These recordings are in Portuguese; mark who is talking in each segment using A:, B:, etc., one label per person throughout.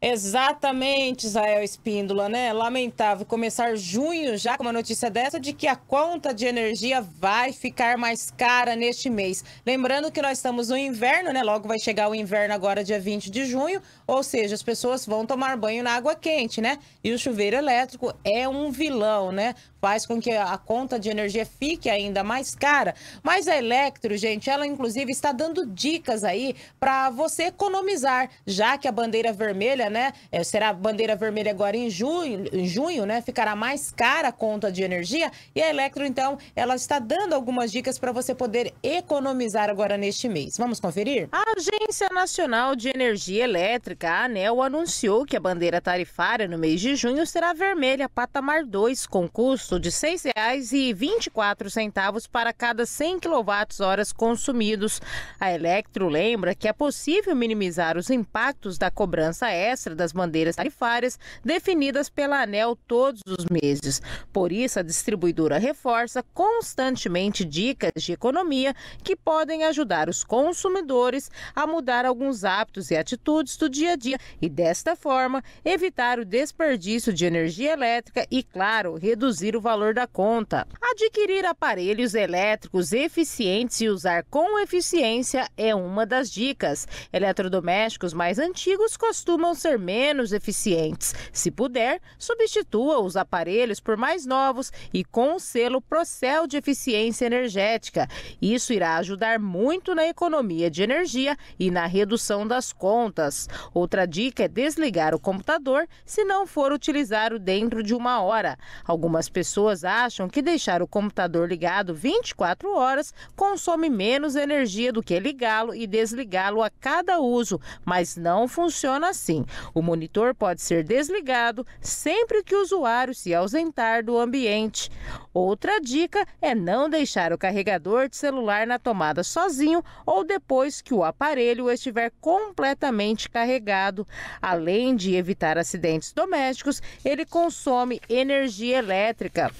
A: Exatamente, Israel Espíndola, né? Lamentável começar junho já com uma notícia dessa de que a conta de energia vai ficar mais cara neste mês. Lembrando que nós estamos no inverno, né? Logo vai chegar o inverno agora, dia 20 de junho, ou seja, as pessoas vão tomar banho na água quente, né? E o chuveiro elétrico é um vilão, né? Faz com que a conta de energia fique ainda mais cara. Mas a Electro, gente, ela inclusive está dando dicas aí para você economizar, já que a bandeira vermelha bandeira, né? É, será bandeira vermelha agora em junho, em junho, né? Ficará mais cara a conta de energia. E a Electro, então, ela está dando algumas dicas para você poder economizar agora neste mês. Vamos conferir? A Agência Nacional de Energia Elétrica, a ANEL, anunciou que a bandeira tarifária no mês de junho será vermelha patamar 2, com custo de R$ 6,24 para cada 100 kWh consumidos. A Electro lembra que é possível minimizar os impactos da cobrança extra das bandeiras tarifárias definidas pela ANEL todos os meses. Por isso, a distribuidora reforça constantemente dicas de economia que podem ajudar os consumidores a mudar alguns hábitos e atitudes do dia a dia e, desta forma, evitar o desperdício de energia elétrica e, claro, reduzir o valor da conta. Adquirir aparelhos elétricos eficientes e usar com eficiência é uma das dicas. Eletrodomésticos mais antigos costumam ser ser menos eficientes. Se puder, substitua os aparelhos por mais novos e com o selo Procel de Eficiência Energética. Isso irá ajudar muito na economia de energia e na redução das contas. Outra dica é desligar o computador se não for utilizado dentro de uma hora. Algumas pessoas acham que deixar o computador ligado 24 horas consome menos energia do que ligá-lo e desligá-lo a cada uso, mas não funciona assim. O monitor pode ser desligado sempre que o usuário se ausentar do ambiente. Outra dica é não deixar o carregador de celular na tomada sozinho ou depois que o aparelho estiver completamente carregado. Além de evitar acidentes domésticos, ele consome energia elétrica.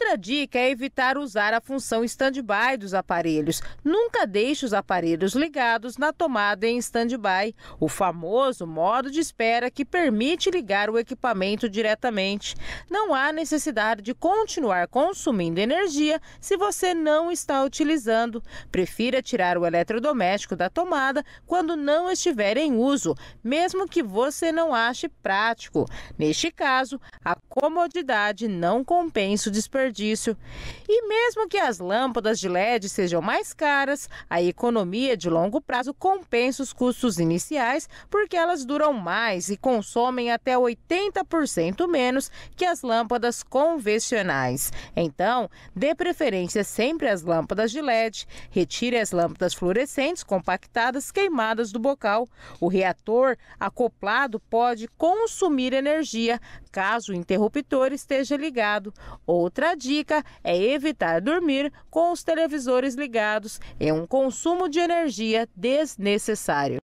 A: Outra dica é evitar usar a função standby dos aparelhos. Nunca deixe os aparelhos ligados na tomada em standby, o famoso modo de espera que permite ligar o equipamento diretamente. Não há necessidade de continuar consumindo energia se você não está utilizando. Prefira tirar o eletrodoméstico da tomada quando não estiver em uso, mesmo que você não ache prático. Neste caso, a comodidade não compensa o desperdício desperdício. E mesmo que as lâmpadas de LED sejam mais caras, a economia de longo prazo compensa os custos iniciais, porque elas duram mais e consomem até 80% menos que as lâmpadas convencionais. Então, dê preferência sempre às lâmpadas de LED, retire as lâmpadas fluorescentes compactadas queimadas do bocal. O reator acoplado pode consumir energia caso o interruptor esteja ligado. Outra dica é evitar dormir com os televisores ligados e é um consumo de energia desnecessário.